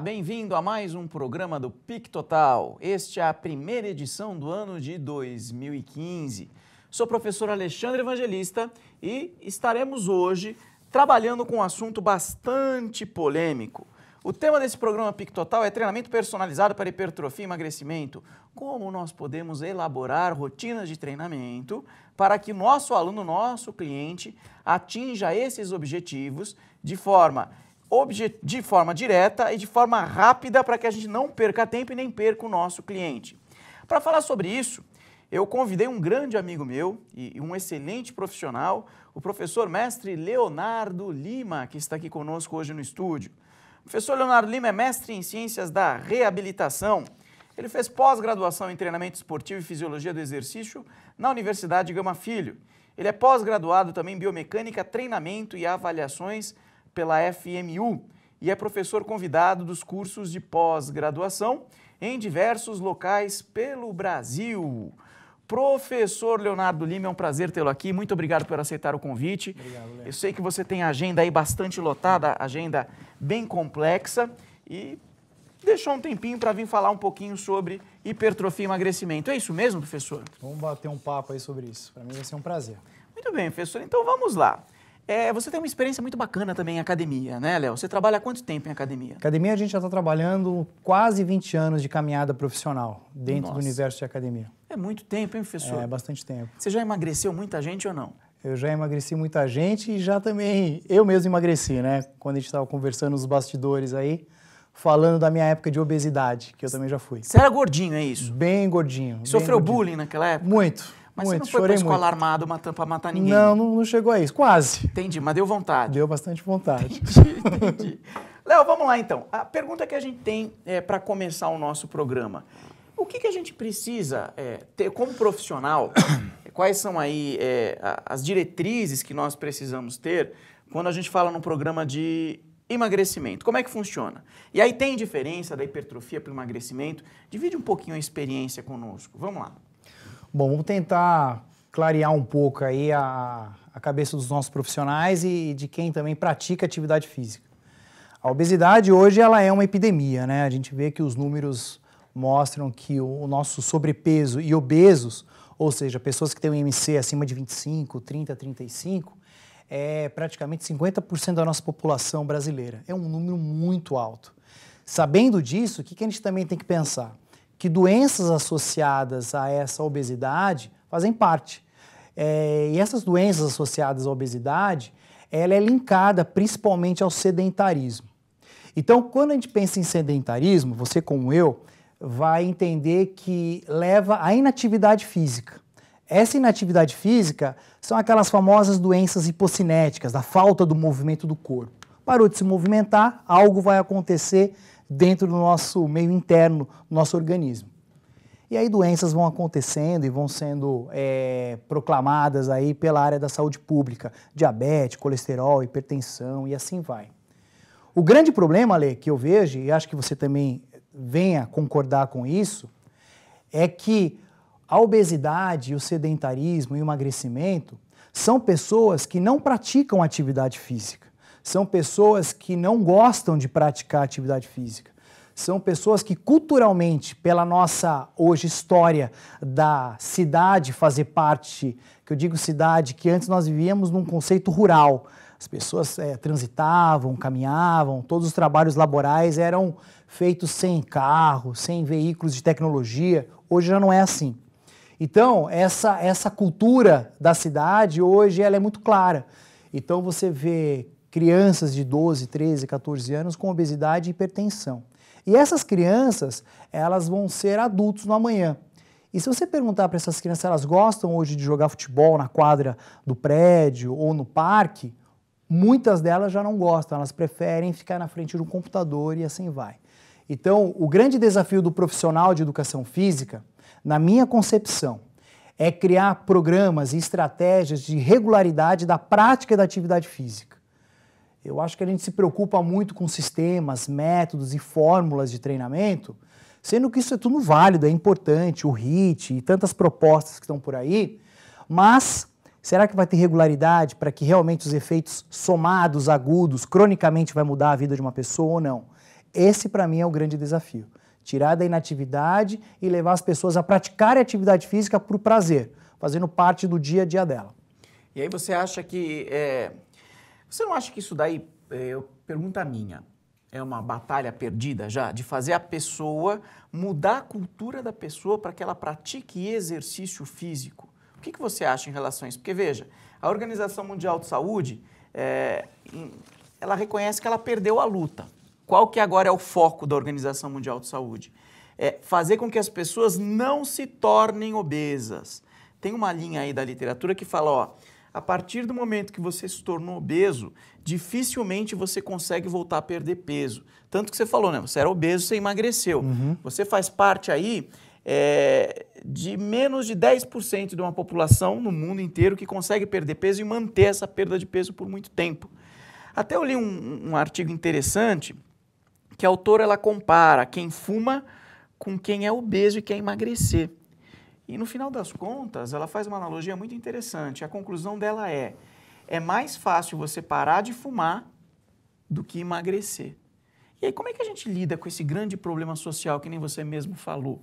bem-vindo a mais um programa do PIC Total. Este é a primeira edição do ano de 2015. Sou o professor Alexandre Evangelista e estaremos hoje trabalhando com um assunto bastante polêmico. O tema desse programa PIC Total é treinamento personalizado para hipertrofia e emagrecimento. Como nós podemos elaborar rotinas de treinamento para que nosso aluno, nosso cliente, atinja esses objetivos de forma de forma direta e de forma rápida para que a gente não perca tempo e nem perca o nosso cliente. Para falar sobre isso, eu convidei um grande amigo meu e um excelente profissional, o professor mestre Leonardo Lima, que está aqui conosco hoje no estúdio. O professor Leonardo Lima é mestre em ciências da reabilitação. Ele fez pós-graduação em treinamento esportivo e fisiologia do exercício na Universidade Gama Filho. Ele é pós-graduado também em biomecânica, treinamento e avaliações pela FMU e é professor convidado dos cursos de pós-graduação em diversos locais pelo Brasil. Professor Leonardo Lima, é um prazer tê-lo aqui. Muito obrigado por aceitar o convite. Obrigado, Eu sei que você tem a agenda aí bastante lotada, agenda bem complexa e deixou um tempinho para vir falar um pouquinho sobre hipertrofia e emagrecimento. É isso mesmo, professor? Vamos bater um papo aí sobre isso. Para mim vai ser um prazer. Muito bem, professor. Então vamos lá. É, você tem uma experiência muito bacana também em academia, né, Léo? Você trabalha há quanto tempo em academia? Academia a gente já está trabalhando quase 20 anos de caminhada profissional dentro Nossa. do universo de academia. É muito tempo, hein, professor? É, bastante tempo. Você já emagreceu muita gente ou não? Eu já emagreci muita gente e já também eu mesmo emagreci, né? Quando a gente estava conversando nos bastidores aí, falando da minha época de obesidade, que eu também já fui. Você era gordinho, é isso? Bem gordinho. Sofreu bem gordinho. bullying naquela época? Muito. Mas muito, você não foi para escola muito. armado, uma tampa matar ninguém? Não, não, não, chegou a isso. Quase. Entendi, mas deu vontade. Deu bastante vontade. Entendi, entendi. Léo, vamos lá então. A pergunta que a gente tem é, para começar o nosso programa. O que, que a gente precisa é, ter como profissional? quais são aí é, as diretrizes que nós precisamos ter quando a gente fala num programa de emagrecimento? Como é que funciona? E aí tem diferença da hipertrofia para o emagrecimento? Divide um pouquinho a experiência conosco. Vamos lá. Bom, vamos tentar clarear um pouco aí a, a cabeça dos nossos profissionais e, de quem também pratica atividade física. A obesidade hoje ela é uma epidemia, né? A gente vê que os números mostram que o, o nosso sobrepeso e obesos, ou seja, pessoas que têm um IMC acima de 25, 30, 35, é praticamente 50% da nossa população brasileira. É um número muito alto. Sabendo disso, o que, que a gente também tem que pensar? que doenças associadas a essa obesidade fazem parte. É, e essas doenças associadas à obesidade, ela é linkada principalmente ao sedentarismo. Então, quando a gente pensa em sedentarismo, você como eu, vai entender que leva à inatividade física. Essa inatividade física são aquelas famosas doenças hipocinéticas, da falta do movimento do corpo. Parou de se movimentar, algo vai acontecer dentro do nosso meio interno, nosso organismo. E aí doenças vão acontecendo e vão sendo é, proclamadas aí pela área da saúde pública, diabetes, colesterol, hipertensão e assim vai. O grande problema, Ale, que eu vejo, e acho que você também venha concordar com isso, é que a obesidade, o sedentarismo e o emagrecimento são pessoas que não praticam atividade física. São pessoas que não gostam de praticar atividade física. São pessoas que culturalmente, pela nossa hoje história da cidade fazer parte, que eu digo cidade, que antes nós vivíamos num conceito rural. As pessoas é, transitavam, caminhavam, todos os trabalhos laborais eram feitos sem carro, sem veículos de tecnologia. Hoje já não é assim. Então, essa, essa cultura da cidade hoje ela é muito clara. Então você vê crianças de 12, 13, 14 anos com obesidade e hipertensão. E essas crianças, elas vão ser adultos no amanhã. E se você perguntar para essas crianças se elas gostam hoje de jogar futebol na quadra do prédio ou no parque, muitas delas já não gostam, elas preferem ficar na frente de um computador e assim vai. Então, o grande desafio do profissional de educação física, na minha concepção, é criar programas e estratégias de regularidade da prática da atividade física. Eu acho que a gente se preocupa muito com sistemas, métodos e fórmulas de treinamento, sendo que isso é tudo válido, é importante, o HIT e tantas propostas que estão por aí, mas será que vai ter regularidade para que realmente os efeitos somados, agudos, cronicamente vai mudar a vida de uma pessoa ou não? Esse para mim é o grande desafio. Tirar da inatividade e levar as pessoas a praticarem atividade física por prazer, fazendo parte do dia a dia dela. E aí você acha que é você não acha que isso daí, é, pergunta minha, é uma batalha perdida já de fazer a pessoa mudar a cultura da pessoa para que ela pratique exercício físico? O que, que você acha em relação a isso? Porque veja, a Organização Mundial de Saúde é, ela reconhece que ela perdeu a luta. Qual que agora é o foco da Organização Mundial de Saúde? É fazer com que as pessoas não se tornem obesas. Tem uma linha aí da literatura que fala, ó, a partir do momento que você se tornou obeso, dificilmente você consegue voltar a perder peso. Tanto que você falou, né? Você era obeso, você emagreceu. Uhum. Você faz parte aí é, de menos de 10% de uma população no mundo inteiro que consegue perder peso e manter essa perda de peso por muito tempo. Até eu li um, um artigo interessante que a autora ela compara quem fuma com quem é obeso e quer emagrecer. E no final das contas, ela faz uma analogia muito interessante. A conclusão dela é: é mais fácil você parar de fumar do que emagrecer. E aí, como é que a gente lida com esse grande problema social que nem você mesmo falou?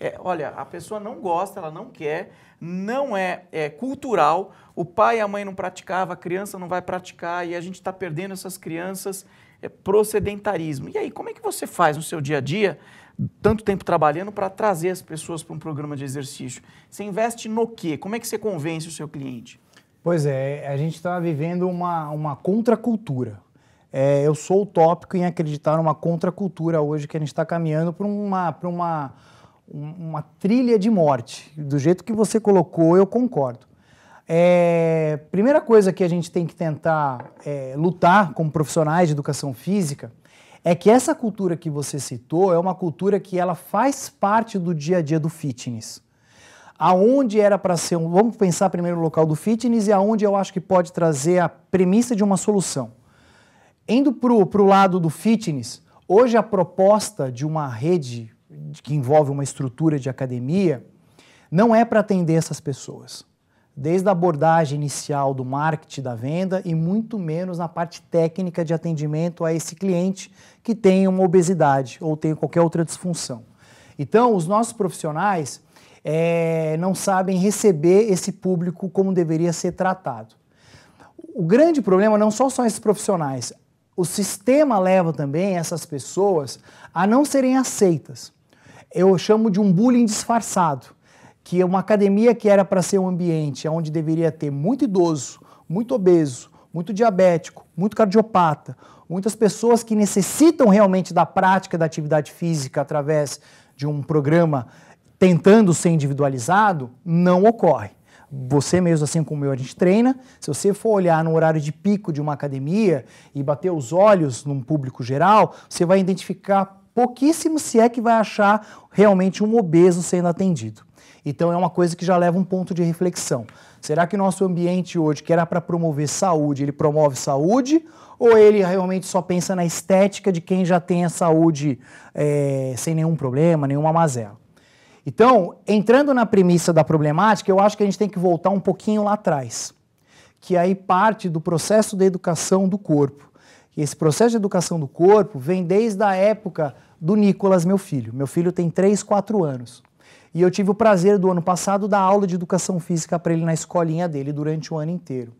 É, olha, a pessoa não gosta, ela não quer, não é, é cultural, o pai e a mãe não praticavam, a criança não vai praticar e a gente está perdendo essas crianças é procedentarismo. E aí, como é que você faz no seu dia a dia, tanto tempo trabalhando, para trazer as pessoas para um programa de exercício? Você investe no quê? Como é que você convence o seu cliente? Pois é, a gente está vivendo uma, uma contracultura. É, eu sou utópico em acreditar numa contracultura hoje que a gente está caminhando para uma, uma, uma trilha de morte. Do jeito que você colocou, eu concordo. É, primeira coisa que a gente tem que tentar é, lutar como profissionais de educação física é que essa cultura que você citou é uma cultura que ela faz parte do dia a dia do fitness. Aonde era para ser um, vamos pensar primeiro no local do fitness e aonde eu acho que pode trazer a premissa de uma solução. Indo para o lado do fitness, hoje a proposta de uma rede que envolve uma estrutura de academia não é para atender essas pessoas desde a abordagem inicial do marketing da venda e muito menos na parte técnica de atendimento a esse cliente que tem uma obesidade ou tem qualquer outra disfunção. Então, os nossos profissionais é, não sabem receber esse público como deveria ser tratado. O grande problema não só são esses profissionais, o sistema leva também essas pessoas a não serem aceitas. Eu chamo de um bullying disfarçado que é uma academia que era para ser um ambiente onde deveria ter muito idoso, muito obeso, muito diabético, muito cardiopata, muitas pessoas que necessitam realmente da prática da atividade física através de um programa tentando ser individualizado, não ocorre. Você mesmo, assim como eu, a gente treina. Se você for olhar no horário de pico de uma academia e bater os olhos num público geral, você vai identificar pouquíssimo se é que vai achar realmente um obeso sendo atendido. Então é uma coisa que já leva um ponto de reflexão. Será que o nosso ambiente hoje, que era para promover saúde, ele promove saúde? Ou ele realmente só pensa na estética de quem já tem a saúde é, sem nenhum problema, nenhuma mazela? Então, entrando na premissa da problemática, eu acho que a gente tem que voltar um pouquinho lá atrás, que aí parte do processo de educação do corpo. Esse processo de educação do corpo vem desde a época do Nicolas, meu filho. Meu filho tem 3, 4 anos. E eu tive o prazer do ano passado dar aula de educação física para ele na escolinha dele durante o ano inteiro.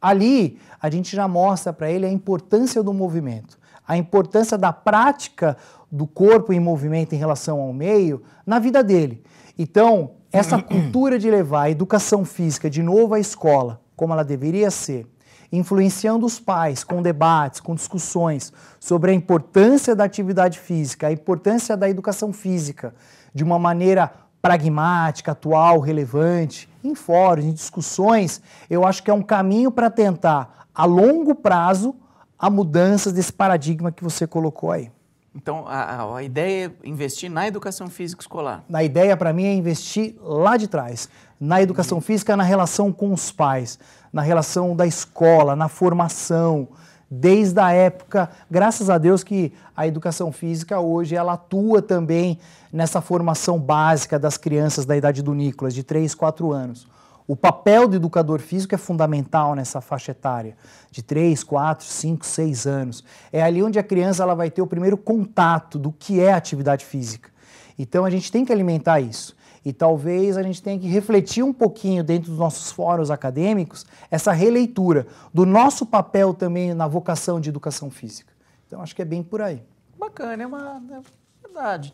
Ali, a gente já mostra para ele a importância do movimento, a importância da prática do corpo em movimento em relação ao meio na vida dele. Então, essa cultura de levar a educação física de novo à escola, como ela deveria ser, influenciando os pais com debates, com discussões sobre a importância da atividade física, a importância da educação física, de uma maneira pragmática, atual, relevante, em fóruns, em discussões, eu acho que é um caminho para tentar, a longo prazo, a mudança desse paradigma que você colocou aí. Então, a, a ideia é investir na educação física escolar. A ideia, para mim, é investir lá de trás. Na educação uhum. física, na relação com os pais, na relação da escola, na formação, desde a época. Graças a Deus que a educação física hoje ela atua também nessa formação básica das crianças da idade do Nicolas, de 3, 4 anos. O papel do educador físico é fundamental nessa faixa etária, de 3, 4, 5, 6 anos. É ali onde a criança ela vai ter o primeiro contato do que é atividade física. Então a gente tem que alimentar isso. E talvez a gente tenha que refletir um pouquinho dentro dos nossos fóruns acadêmicos essa releitura do nosso papel também na vocação de educação física. Então acho que é bem por aí. Bacana, é uma é verdade.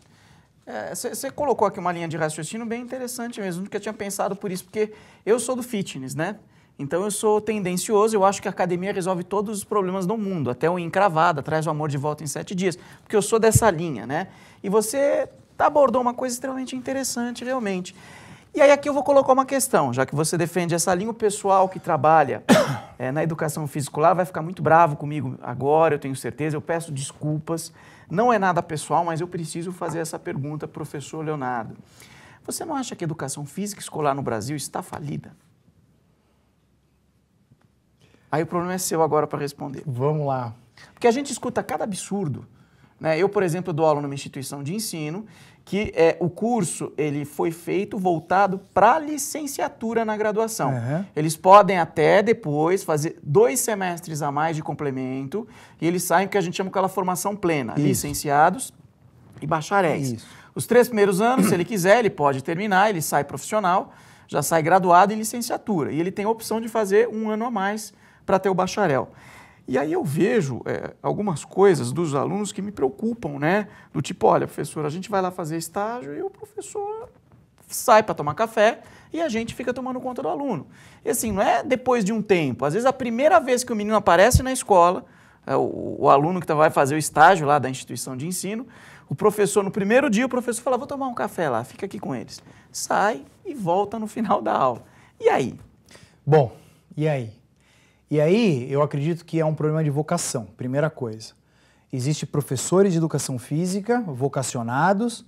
Você é, colocou aqui uma linha de raciocínio bem interessante mesmo, nunca tinha pensado por isso, porque eu sou do fitness, né? Então eu sou tendencioso, eu acho que a academia resolve todos os problemas do mundo, até o encravada, traz o amor de volta em sete dias, porque eu sou dessa linha, né? E você Tá, abordou uma coisa extremamente interessante, realmente. E aí aqui eu vou colocar uma questão, já que você defende essa linha, o pessoal que trabalha é, na educação física lá vai ficar muito bravo comigo agora, eu tenho certeza, eu peço desculpas. Não é nada pessoal, mas eu preciso fazer essa pergunta, professor Leonardo. Você não acha que a educação física escolar no Brasil está falida? Aí o problema é seu agora para responder. Vamos lá. Porque a gente escuta cada absurdo. Né? Eu, por exemplo, dou aula numa instituição de ensino que é, o curso ele foi feito voltado para licenciatura na graduação. Uhum. Eles podem até depois fazer dois semestres a mais de complemento e eles saem o que a gente chama aquela formação plena, Isso. licenciados e bacharéis. Isso. Os três primeiros anos, se ele quiser, ele pode terminar, ele sai profissional, já sai graduado em licenciatura e ele tem a opção de fazer um ano a mais para ter o bacharel. E aí eu vejo é, algumas coisas dos alunos que me preocupam, né? Do tipo, olha, professor, a gente vai lá fazer estágio e o professor sai para tomar café e a gente fica tomando conta do aluno. E assim, não é depois de um tempo. Às vezes a primeira vez que o menino aparece na escola, é, o, o, aluno que tá, vai fazer o estágio lá da instituição de ensino, o professor, no primeiro dia, o professor fala, vou tomar um café lá, fica aqui com eles. Sai e volta no final da aula. E aí? Bom, e aí? E aí eu acredito que é um problema de vocação, primeira coisa. Existem professores de educação física vocacionados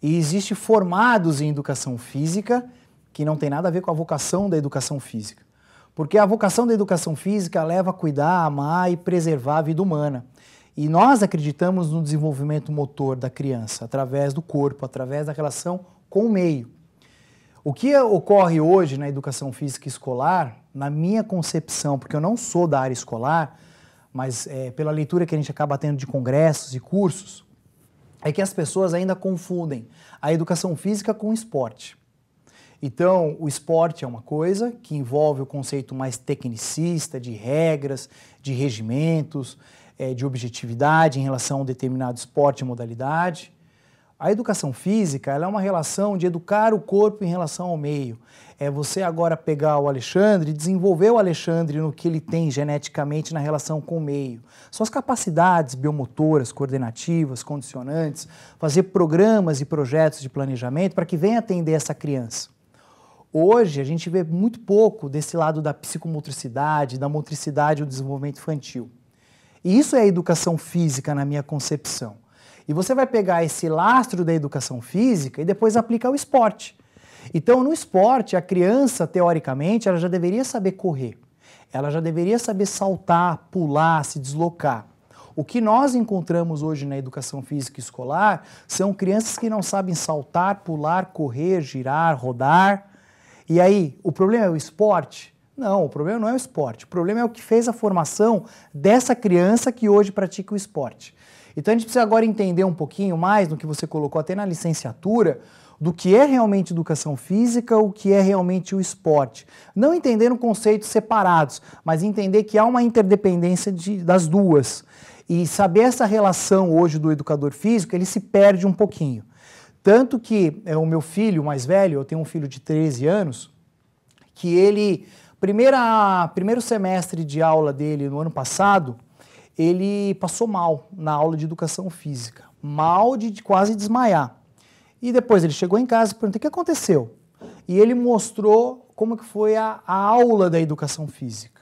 e existe formados em educação física que não tem nada a ver com a vocação da educação física. Porque a vocação da educação física leva a cuidar, amar e preservar a vida humana. E nós acreditamos no desenvolvimento motor da criança através do corpo, através da relação com o meio. O que ocorre hoje na educação física escolar, na minha concepção, porque eu não sou da área escolar, mas é, pela leitura que a gente acaba tendo de congressos e cursos, é que as pessoas ainda confundem a educação física com o esporte. Então, o esporte é uma coisa que envolve o conceito mais tecnicista de regras, de regimentos, é, de objetividade em relação a um determinado esporte e modalidade. A educação física é uma relação de educar o corpo em relação ao meio. É você agora pegar o Alexandre, desenvolver o Alexandre no que ele tem geneticamente na relação com o meio. Suas capacidades biomotoras, coordenativas, condicionantes, fazer programas e projetos de planejamento para que venha atender essa criança. Hoje a gente vê muito pouco desse lado da psicomotricidade, da motricidade e do desenvolvimento infantil. E isso é a educação física na minha concepção e você vai pegar esse lastro da educação física e depois aplicar ao esporte. Então, no esporte, a criança, teoricamente, ela já deveria saber correr. Ela já deveria saber saltar, pular, se deslocar. O que nós encontramos hoje na educação física escolar são crianças que não sabem saltar, pular, correr, girar, rodar. E aí, o problema é o esporte? Não, o problema não é o esporte. O problema é o que fez a formação dessa criança que hoje pratica o esporte. Então a gente precisa agora entender um pouquinho mais do que você colocou até na licenciatura, do que é realmente educação física, o que é realmente o esporte. Não entender conceitos separados, mas entender que há uma interdependência de, das duas. E saber essa relação hoje do educador físico, ele se perde um pouquinho. Tanto que é, o meu filho mais velho, eu tenho um filho de 13 anos, que ele, primeira, primeiro semestre de aula dele no ano passado, ele passou mal na aula de educação física, mal de quase desmaiar. E depois ele chegou em casa e perguntou o que aconteceu. E ele mostrou como que foi a, a aula da educação física.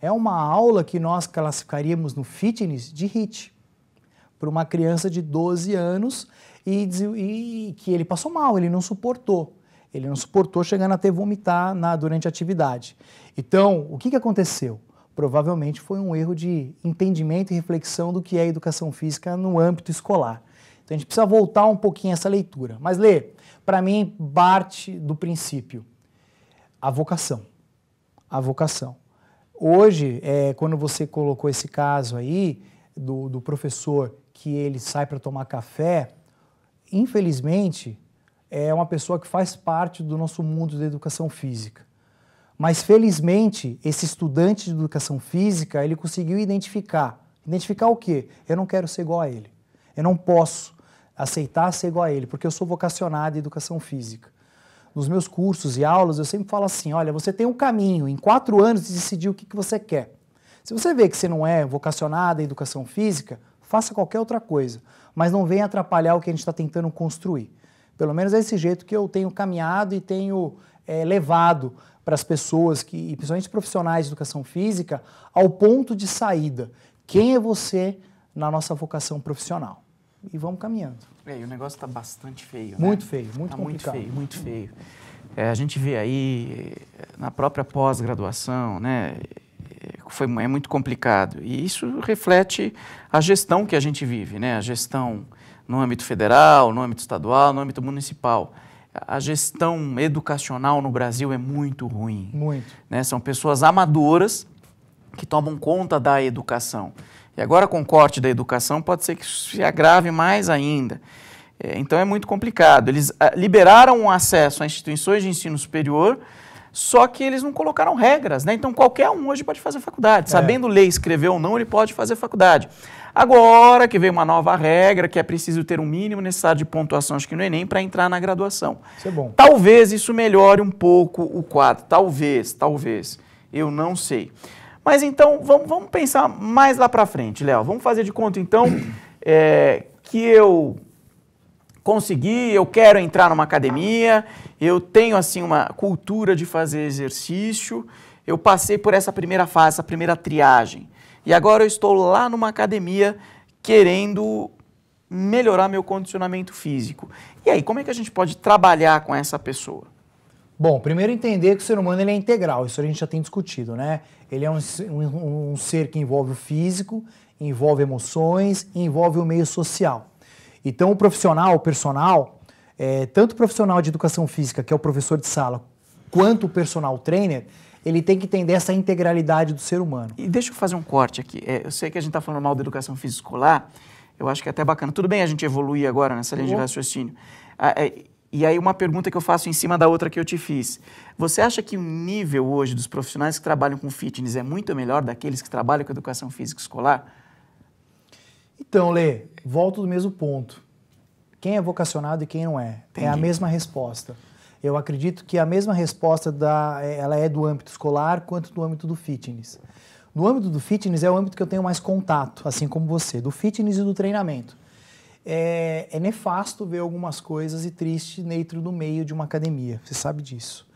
É uma aula que nós classificaríamos no fitness de HIT, para uma criança de 12 anos e, e, que ele passou mal, ele não suportou. Ele não suportou chegando a ter vomitar na, durante a atividade. Então, o que, que aconteceu? provavelmente foi um erro de entendimento e reflexão do que é educação física no âmbito escolar. Então a gente precisa voltar um pouquinho a essa leitura. Mas lê, para mim, parte do princípio: a vocação. A vocação. Hoje, é, quando você colocou esse caso aí, do, do professor que ele sai para tomar café, infelizmente, é uma pessoa que faz parte do nosso mundo da educação física. Mas felizmente, esse estudante de educação física, ele conseguiu identificar. Identificar o quê? Eu não quero ser igual a ele. Eu não posso aceitar ser igual a ele, porque eu sou vocacionado em educação física. Nos meus cursos e aulas, eu sempre falo assim: olha, você tem um caminho, em quatro anos de decidir o que, que você quer. Se você vê que você não é vocacionado em educação física, faça qualquer outra coisa, mas não venha atrapalhar o que a gente está tentando construir. Pelo menos é esse jeito que eu tenho caminhado e tenho é, levado para as pessoas que, principalmente profissionais de educação física, ao ponto de saída. Quem é você na nossa vocação profissional? E vamos caminhando. É, o negócio está bastante feio. Né? Muito né? feio, muito tá complicado. Muito feio, muito feio. É, a gente vê aí eh, na própria pós-graduação, né? Eh, foi, é muito complicado. E isso reflete a gestão que a gente vive, né? A gestão no âmbito federal, no âmbito estadual, no âmbito municipal a gestão educacional no Brasil é muito ruim. Muito. Né? São pessoas amadoras que tomam conta da educação. E agora, com o corte da educação, pode ser que isso se agrave mais ainda. É, então, é muito complicado. Eles a, ah, liberaram o acesso a instituições de ensino superior só que eles não colocaram regras, né? Então qualquer um hoje pode fazer faculdade. É. Sabendo ler, escrever ou não, ele pode fazer faculdade. Agora que veio uma nova regra, que é preciso ter um mínimo necessário de pontuação, acho que no Enem, para entrar na graduação. Isso é bom. Talvez isso melhore um pouco o quadro. Talvez, talvez. Eu não sei. Mas então, vamos, vamos pensar mais lá para frente, Léo. Vamos fazer de conta, então, é, que eu consegui, eu quero entrar numa academia, eu tenho assim uma cultura de fazer exercício, eu passei por essa primeira fase, essa primeira triagem. E agora eu estou lá numa academia querendo melhorar meu condicionamento físico. E aí, como é que a gente pode trabalhar com essa pessoa? Bom, primeiro entender que o ser humano ele é integral, isso a gente já tem discutido, né? Ele é um, um, um ser que envolve o físico, envolve emoções, envolve o meio social. Então, o profissional, o personal, é, tanto o profissional de educação física, que é o professor de sala, quanto o personal trainer, ele tem que entender essa integralidade do ser humano. E deixa eu fazer um corte aqui. É, eu sei que a gente está falando mal da educação física escolar, eu acho que é até bacana. Tudo bem a gente evoluir agora nessa linha de uhum. raciocínio. Ah, é, e aí uma pergunta que eu faço em cima da outra que eu te fiz. Você acha que o nível hoje dos profissionais que trabalham com fitness é muito melhor daqueles que trabalham com educação física escolar? Então, Lê, volto do mesmo ponto. Quem é vocacionado e quem não é? Entendi. É a mesma resposta. Eu acredito que a mesma resposta da, é, ela é do âmbito escolar quanto do âmbito do fitness. No âmbito do fitness é o âmbito que eu tenho mais contato, assim como você, do fitness e do treinamento. É, é nefasto ver algumas coisas e triste dentro do meio de uma academia, você sabe disso.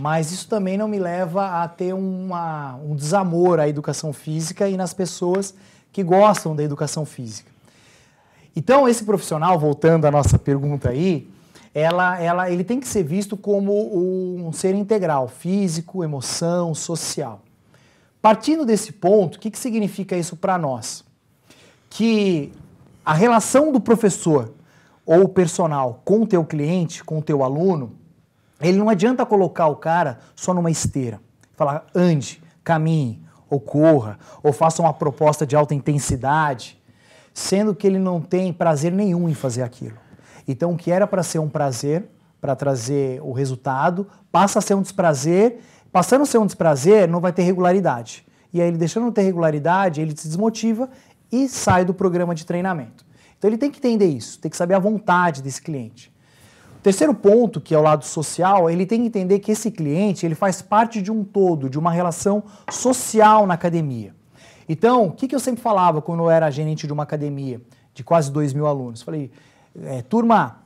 Mas isso também não me leva a ter uma, um desamor à educação física e nas pessoas que gostam da educação física. Então, esse profissional, voltando à nossa pergunta aí, ela, ela, ele tem que ser visto como um ser integral, físico, emoção, social. Partindo desse ponto, o que, que significa isso para nós? Que a relação do professor ou personal com o teu cliente, com o teu aluno, ele não adianta colocar o cara só numa esteira. Falar, ande, caminhe, ou corra, ou faça uma proposta de alta intensidade, sendo que ele não tem prazer nenhum em fazer aquilo. Então, o que era para ser um prazer, para trazer o resultado, passa a ser um desprazer. Passando a ser um desprazer, não vai ter regularidade. E aí, ele deixando de ter regularidade, ele se desmotiva e sai do programa de treinamento. Então, ele tem que entender isso, tem que saber a vontade desse cliente. Terceiro ponto, que é o lado social, ele tem que entender que esse cliente ele faz parte de um todo, de uma relação social na academia. Então, o que, que eu sempre falava quando eu era gerente de uma academia de quase 2 mil alunos? Falei, é, turma,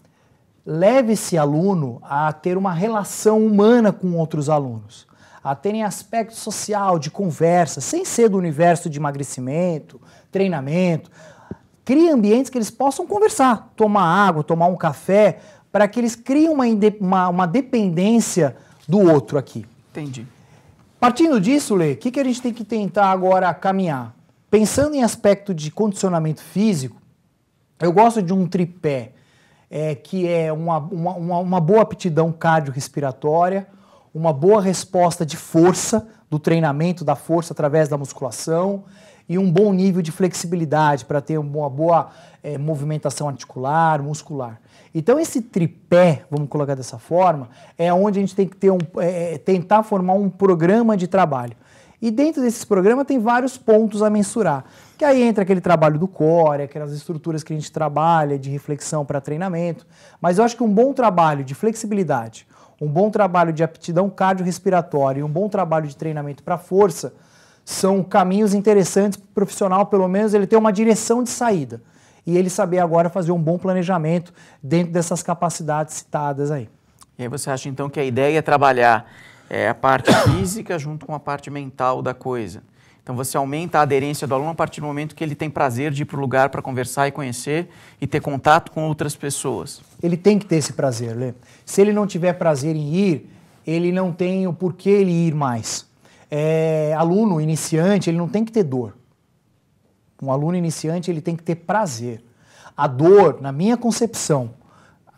leve esse aluno a ter uma relação humana com outros alunos, a terem aspecto social, de conversa, sem ser do universo de emagrecimento, treinamento. Crie ambientes que eles possam conversar, tomar água, tomar um café, para que eles criem uma, uma, uma, dependência do outro aqui. Entendi. Partindo disso, Lê, o que, que a gente tem que tentar agora caminhar? Pensando em aspecto de condicionamento físico, eu gosto de um tripé, é, que é uma, uma, uma boa aptidão cardiorrespiratória, uma boa resposta de força, do treinamento da força através da musculação e um bom nível de flexibilidade para ter uma boa é, movimentação articular, muscular. Então esse tripé, vamos colocar dessa forma, é onde a gente tem que ter um, é, é, tentar formar um programa de trabalho. E dentro desses programas tem vários pontos a mensurar. Que aí entra aquele trabalho do core, aquelas estruturas que a gente trabalha de reflexão para treinamento. Mas eu acho que um bom trabalho de flexibilidade, um bom trabalho de aptidão cardiorrespiratória e um bom trabalho de treinamento para força são caminhos interessantes para o profissional, pelo menos ele ter uma direção de saída e ele saber agora fazer um bom planejamento dentro dessas capacidades citadas aí. E aí você acha então que a ideia é trabalhar é, a parte física junto com a parte mental da coisa? Então você aumenta a aderência do aluno a partir do momento que ele tem prazer de ir para o lugar para conversar e conhecer e ter contato com outras pessoas. Ele tem que ter esse prazer, Lê. Se ele não tiver prazer em ir, ele não tem o porquê ele ir mais é, aluno iniciante, ele não tem que ter dor. Um aluno iniciante, ele tem que ter prazer. A dor, na minha concepção,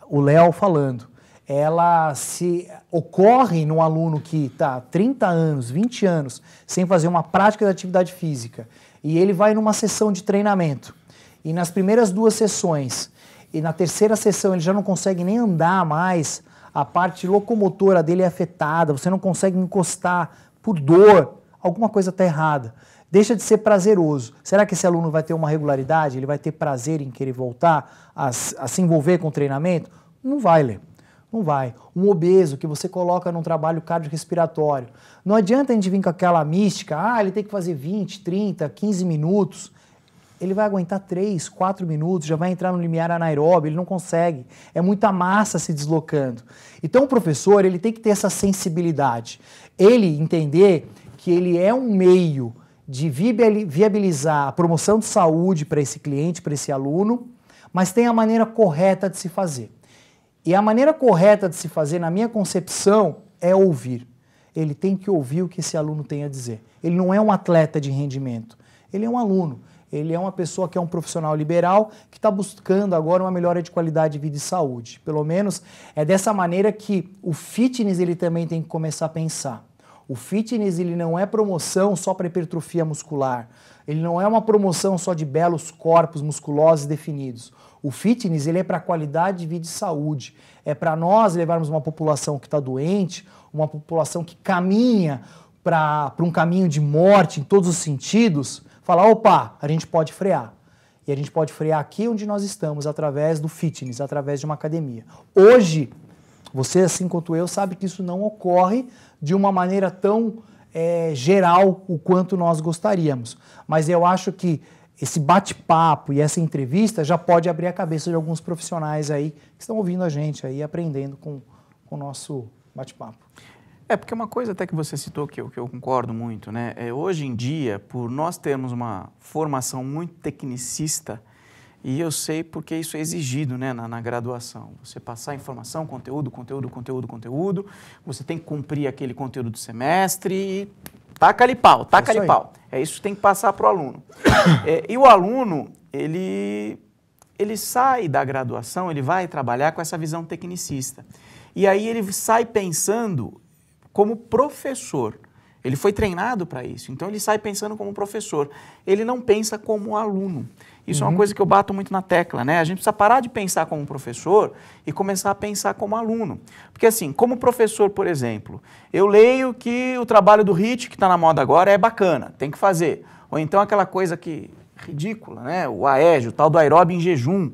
o Léo falando, ela se ocorre num aluno que está 30 anos, 20 anos, sem fazer uma prática de atividade física, e ele vai numa sessão de treinamento. E nas primeiras duas sessões, e na terceira sessão ele já não consegue nem andar mais, a parte locomotora dele é afetada, você não consegue encostar por dor, alguma coisa está errada. Deixa de ser prazeroso. Será que esse aluno vai ter uma regularidade? Ele vai ter prazer em querer voltar a, a se envolver com o treinamento? Não vai, Lê. Não vai. Um obeso que você coloca num trabalho cardiorrespiratório. Não adianta a gente vir com aquela mística, ah, ele tem que fazer 20, 30, 15 minutos ele vai aguentar 3, 4 minutos, já vai entrar no limiar anaeróbio, ele não consegue. É muita massa se deslocando. Então o professor, ele tem que ter essa sensibilidade. Ele entender que ele é um meio de viabilizar a promoção de saúde para esse cliente, para esse aluno, mas tem a maneira correta de se fazer. E a maneira correta de se fazer, na minha concepção, é ouvir. Ele tem que ouvir o que esse aluno tem a dizer. Ele não é um atleta de rendimento, ele é um aluno ele é uma pessoa que é um profissional liberal que está buscando agora uma melhora de qualidade de vida e saúde. Pelo menos é dessa maneira que o fitness ele também tem que começar a pensar. O fitness ele não é promoção só para hipertrofia muscular. Ele não é uma promoção só de belos corpos musculosos definidos. O fitness ele é para qualidade de vida e saúde. É para nós levarmos uma população que está doente, uma população que caminha para um caminho de morte em todos os sentidos, falar, opa, a gente pode frear. E a gente pode frear aqui onde nós estamos, através do fitness, através de uma academia. Hoje, você, assim quanto eu, sabe que isso não ocorre de uma maneira tão é, geral o quanto nós gostaríamos. Mas eu acho que esse bate-papo e essa entrevista já pode abrir a cabeça de alguns profissionais aí que estão ouvindo a gente aí, aprendendo com, com o nosso bate-papo. É, porque uma coisa até que você citou que eu, que eu concordo muito, né? É, hoje em dia, por nós termos uma formação muito tecnicista, e eu sei porque isso é exigido né, na, na, graduação. Você passar informação, conteúdo, conteúdo, conteúdo, conteúdo. Você tem que cumprir aquele conteúdo do semestre e taca-lhe pau, taca-lhe é pau. É isso que tem que passar para o aluno. É, e o aluno, ele, ele sai da graduação, ele vai trabalhar com essa visão tecnicista. E aí ele sai pensando como professor. Ele foi treinado para isso, então ele sai pensando como professor. Ele não pensa como aluno. Isso uhum. é uma uhum. coisa que eu bato muito na tecla, né? A gente precisa parar de pensar como professor e começar a pensar como aluno. Porque assim, como professor, por exemplo, eu leio que o trabalho do Hit, que está na moda agora, é bacana, tem que fazer. Ou então aquela coisa que ridícula, né? O aéreo, o tal do aeróbio em jejum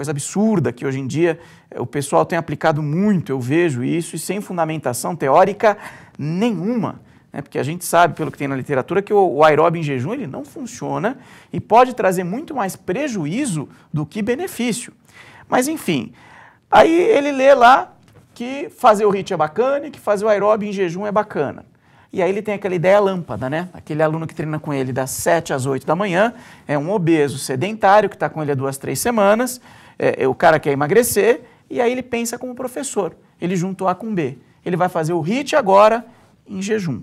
coisa absurda que hoje em dia eh, o pessoal tem aplicado muito, eu vejo isso, e sem fundamentação teórica nenhuma. Né? Porque a gente sabe, pelo que tem na literatura, que o, o aeróbio em jejum ele não funciona e pode trazer muito mais prejuízo do que benefício. Mas enfim, aí ele lê lá que fazer o HIT é bacana e que fazer o aeróbio em jejum é bacana. E aí ele tem aquela ideia lâmpada, né? Aquele aluno que treina com ele das 7 às 8 da manhã, é um obeso sedentário que está com ele há duas, três semanas, é, é, o cara quer emagrecer e aí ele pensa como professor. Ele juntou A com B. Ele vai fazer o HIT agora em jejum.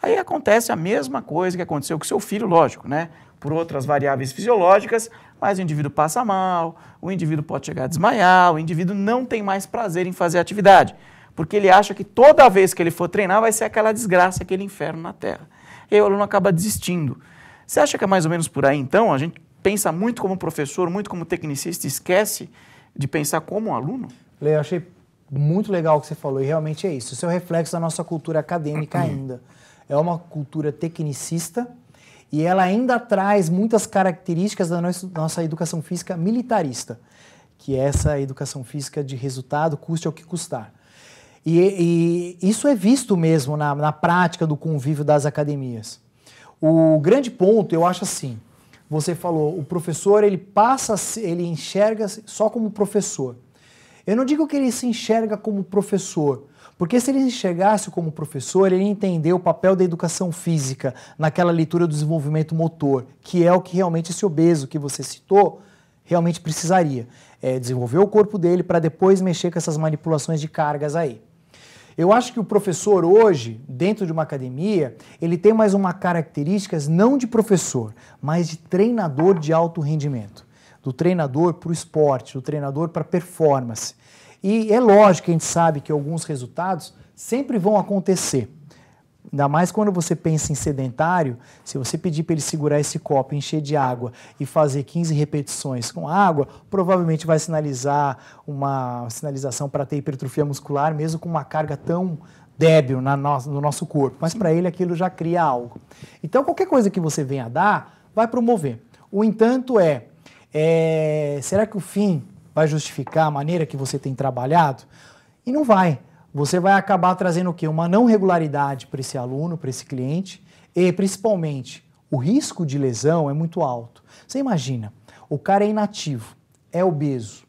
Aí acontece a mesma coisa que aconteceu com seu filho, lógico, né? Por outras variáveis fisiológicas, mas o indivíduo passa mal, o indivíduo pode chegar a desmaiar, o indivíduo não tem mais prazer em fazer atividade, porque ele acha que toda vez que ele for treinar vai ser aquela desgraça, aquele inferno na Terra. E aí o aluno acaba desistindo. Você acha que é mais ou menos por aí, então? A gente pensa muito como professor, muito como tecnicista, esquece de pensar como um aluno? Le, eu achei muito legal o que você falou e realmente é isso. Isso é o reflexo da nossa cultura acadêmica uhum. ainda. É uma cultura tecnicista e ela ainda traz muitas características da nossa educação física militarista, que é essa educação física de resultado, custe ao que custar. E, e isso é visto mesmo na, na prática do convívio das academias. O grande ponto, eu acho assim, você falou, o professor ele passa, ele enxerga só como professor. Eu não digo que ele se enxerga como professor, porque se ele enxergasse como professor, ele entendeu o papel da educação física naquela leitura do desenvolvimento motor, que é o que realmente esse obeso que você citou realmente precisaria. É desenvolver o corpo dele para depois mexer com essas manipulações de cargas aí. Eu acho que o professor hoje, dentro de uma academia, ele tem mais uma característica não de professor, mas de treinador de alto rendimento. Do treinador para o esporte, do treinador para performance. E é lógico que a gente sabe que alguns resultados sempre vão acontecer. Ainda mais quando você pensa em sedentário, se você pedir para ele segurar esse copo, encher de água e fazer 15 repetições com água, provavelmente vai sinalizar uma sinalização para ter hipertrofia muscular, mesmo com uma carga tão débil na no, no nosso corpo. Mas para ele aquilo já cria algo. Então qualquer coisa que você venha dar, vai promover. O entanto é, é será que o fim vai justificar a maneira que você tem trabalhado? E não vai você vai acabar trazendo o quê? Uma não regularidade para esse aluno, para esse cliente e, principalmente, o risco de lesão é muito alto. Você imagina, o cara é inativo, é obeso,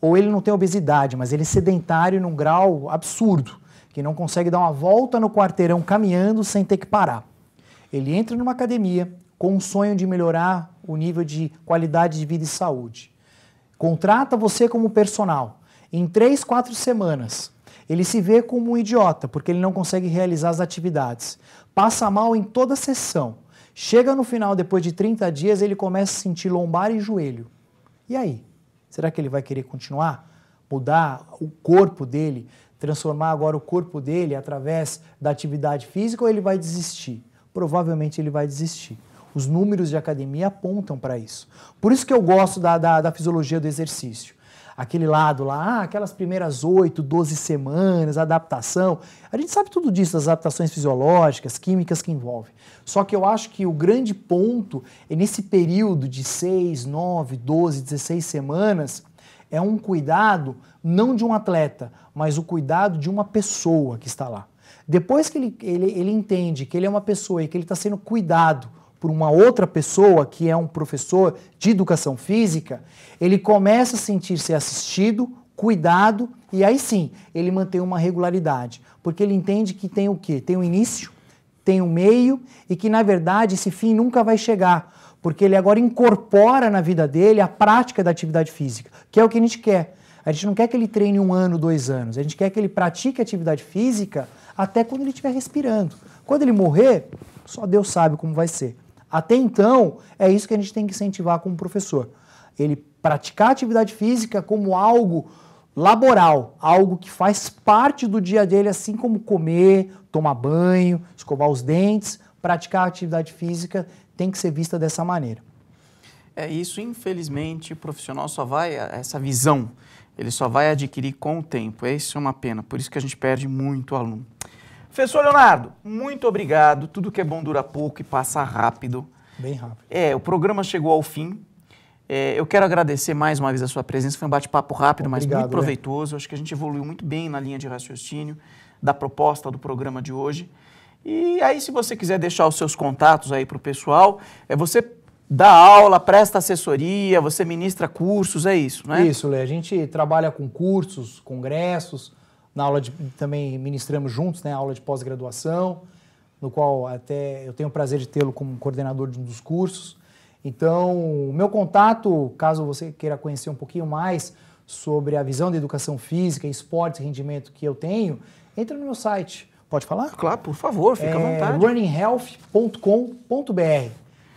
ou ele não tem obesidade, mas ele é sedentário num grau absurdo, que não consegue dar uma volta no quarteirão caminhando sem ter que parar. Ele entra numa academia com o sonho de melhorar o nível de qualidade de vida e saúde. Contrata você como personal. Em três, quatro semanas, ele se vê como um idiota, porque ele não consegue realizar as atividades. Passa mal em toda sessão. Chega no final, depois de 30 dias, ele começa a sentir lombar e joelho. E aí? Será que ele vai querer continuar? Mudar o corpo dele? Transformar agora o corpo dele através da atividade física ou ele vai desistir? Provavelmente ele vai desistir. Os números de academia apontam para isso. Por isso que eu gosto da, da, da fisiologia do exercício aquele lado lá, ah, aquelas primeiras 8, 12 semanas, adaptação. A gente sabe tudo disso, das adaptações fisiológicas, químicas que envolve. Só que eu acho que o grande ponto é nesse período de 6, 9, 12, 16 semanas, é um cuidado não de um atleta, mas o cuidado de uma pessoa que está lá. Depois que ele, ele, ele entende que ele é uma pessoa e que ele está sendo cuidado, por uma outra pessoa que é um professor de educação física, ele começa a sentir-se assistido, cuidado e aí sim ele mantém uma regularidade, porque ele entende que tem o quê? Tem um início, tem um meio e que na verdade esse fim nunca vai chegar, porque ele agora incorpora na vida dele a prática da atividade física, que é o que a gente quer. A gente não quer que ele treine um ano, dois anos. A gente quer que ele pratique atividade física até quando ele estiver respirando. Quando ele morrer, só Deus sabe como vai ser. Até então, é isso que a gente tem que incentivar como professor. Ele praticar atividade física como algo laboral, algo que faz parte do dia dele, assim como comer, tomar banho, escovar os dentes, praticar atividade física tem que ser vista dessa maneira. É isso, infelizmente, o profissional só vai essa visão, ele só vai adquirir com o tempo. Isso é uma pena, por isso que a gente perde muito aluno. Professor Leonardo, muito obrigado. Tudo que é bom dura pouco e passa rápido. Bem rápido. É, o programa chegou ao fim. É, eu quero agradecer mais uma vez a sua presença. Foi um bate-papo rápido, Obrigado, mas muito né? proveitoso. Né? Acho que a gente evoluiu muito bem na linha de raciocínio da proposta do programa de hoje. E aí, se você quiser deixar os seus contatos aí para o pessoal, é você dá aula, presta assessoria, você ministra cursos, é isso, né? Isso, Lê. A gente trabalha com cursos, congressos na aula de, também ministramos juntos, né, a aula de pós-graduação, no qual até eu tenho o prazer de tê-lo como coordenador de um dos cursos. Então, o meu contato, caso você queira conhecer um pouquinho mais sobre a visão da educação física, esportes rendimento que eu tenho, entra no meu site. Pode falar? Claro, por favor, fica é, à vontade. runninghealth.com.br.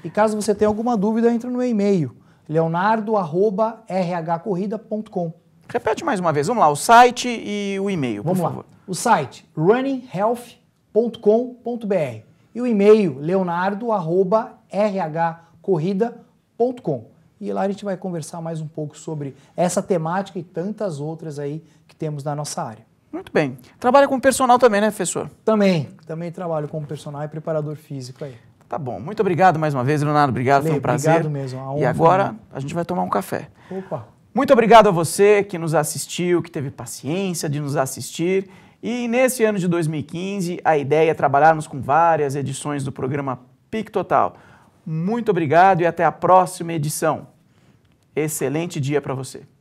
E caso você tenha alguma dúvida, entra no meu e-mail, leonardo.rhcorrida.com. Repete mais uma vez, vamos lá, o site e o e-mail, por vamos favor. Lá. O site runninghealth.com.br e o e-mail leonardo@rhcorrida.com. E lá a gente vai conversar mais um pouco sobre essa temática e tantas outras aí que temos na nossa área. Muito bem. Trabalha com personal também, né, professor? Também. Também trabalho com personal e preparador físico aí. Tá bom. Muito obrigado mais uma vez, Leonardo. Obrigado, foi um prazer. Obrigado mesmo. É e agora a gente vai tomar um café. Opa. Muito obrigado a você que nos assistiu, que teve paciência de nos assistir. E nesse ano de 2015, a ideia é trabalharmos com várias edições do programa PIC Total. Muito obrigado e até a próxima edição. Excelente dia para você.